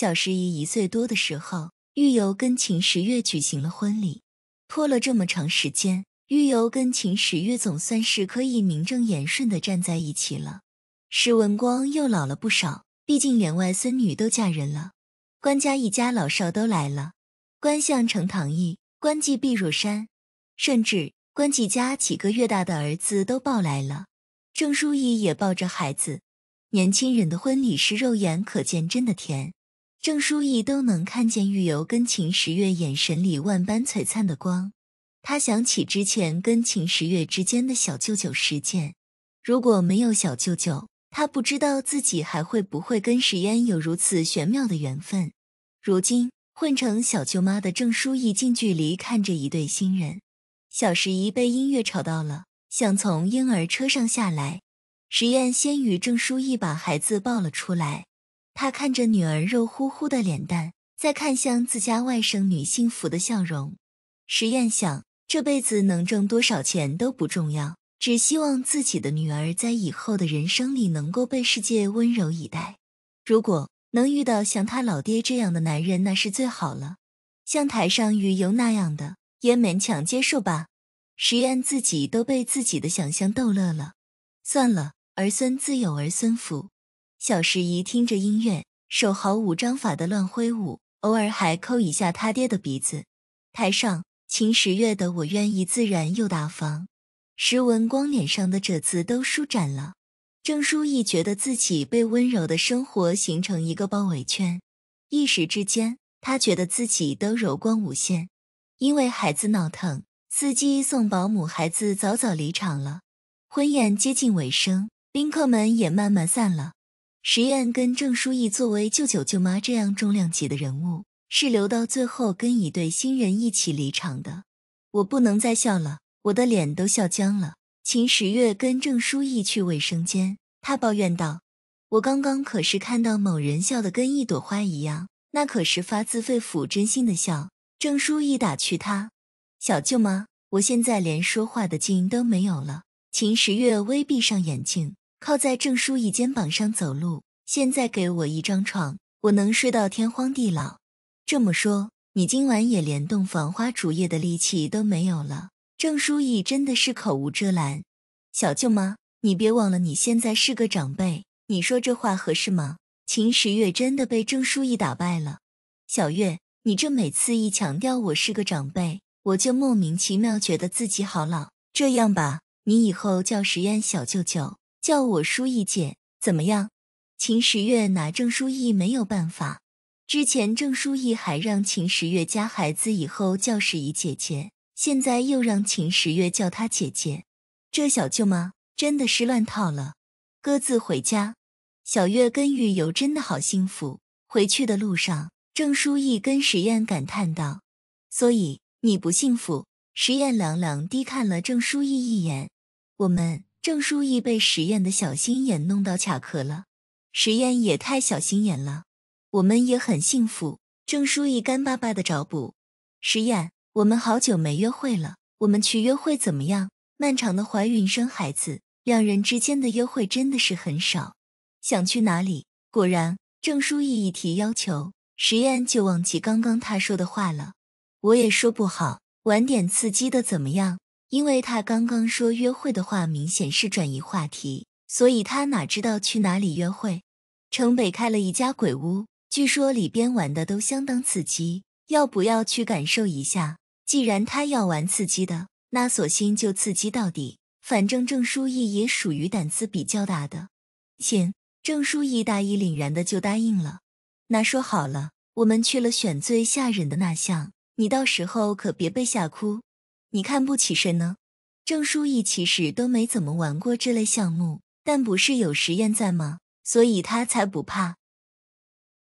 小十一一岁多的时候，玉游跟秦十月举行了婚礼。拖了这么长时间，玉游跟秦十月总算是可以名正言顺的站在一起了。史文光又老了不少，毕竟连外孙女都嫁人了。官家一家老少都来了，关相成、唐毅、关妓毕若山，甚至关季家几个月大的儿子都抱来了。郑书意也抱着孩子。年轻人的婚礼是肉眼可见真的甜。郑书意都能看见玉游跟秦时月眼神里万般璀璨的光，他想起之前跟秦时月之间的小舅舅石件，如果没有小舅舅，他不知道自己还会不会跟石燕有如此玄妙的缘分。如今混成小舅妈的郑书意近距离看着一对新人，小十一被音乐吵到了，想从婴儿车上下来，石燕先与郑书意把孩子抱了出来。他看着女儿肉乎乎的脸蛋，再看向自家外甥女幸福的笑容，石燕想：这辈子能挣多少钱都不重要，只希望自己的女儿在以后的人生里能够被世界温柔以待。如果能遇到像他老爹这样的男人，那是最好了。像台上鱼游那样的，也勉强接受吧。石燕自己都被自己的想象逗乐了。算了，儿孙自有儿孙福。小十一听着音乐，手毫无章法的乱挥舞，偶尔还抠一下他爹的鼻子。台上，秦十月的我愿意自然又大方。石文光脸上的褶子都舒展了。郑书意觉得自己被温柔的生活形成一个包围圈，一时之间，他觉得自己都柔光无限。因为孩子闹腾，司机送保姆，孩子早早离场了。婚宴接近尾声，宾客们也慢慢散了。石燕跟郑书意作为舅舅舅妈这样重量级的人物，是留到最后跟一对新人一起离场的。我不能再笑了，我的脸都笑僵了。秦时月跟郑书意去卫生间，他抱怨道：“我刚刚可是看到某人笑得跟一朵花一样，那可是发自肺腑真心的笑。”郑书意打趣他：“小舅妈，我现在连说话的劲都没有了。”秦时月微闭上眼睛。靠在郑书义肩膀上走路。现在给我一张床，我能睡到天荒地老。这么说，你今晚也连洞房花烛夜的力气都没有了。郑书义真的是口无遮拦。小舅妈，你别忘了，你现在是个长辈，你说这话合适吗？秦时月真的被郑书义打败了。小月，你这每次一强调我是个长辈，我就莫名其妙觉得自己好老。这样吧，你以后叫时宴小舅舅。叫我舒姨姐怎么样？秦十月拿郑书意没有办法。之前郑书意还让秦十月家孩子以后叫十一姐姐，现在又让秦十月叫她姐姐，这小舅妈真的是乱套了。各自回家。小月跟玉游真的好幸福。回去的路上，郑书意跟石燕感叹道：“所以你不幸福。”石燕冷冷低看了郑书意一眼：“我们。”郑书意被石砚的小心眼弄到卡壳了，石砚也太小心眼了。我们也很幸福。郑书意干巴巴的找补，石砚，我们好久没约会了，我们去约会怎么样？漫长的怀孕生孩子，两人之间的约会真的是很少。想去哪里？果然，郑书意一提要求，石砚就忘记刚刚他说的话了。我也说不好，晚点刺激的怎么样？因为他刚刚说约会的话，明显是转移话题，所以他哪知道去哪里约会？城北开了一家鬼屋，据说里边玩的都相当刺激，要不要去感受一下？既然他要玩刺激的，那索性就刺激到底。反正郑书意也属于胆子比较大的，行。郑书意大义凛然的就答应了。那说好了，我们去了选最吓人的那项，你到时候可别被吓哭。你看不起谁呢？郑书意其实都没怎么玩过这类项目，但不是有实验在吗？所以他才不怕。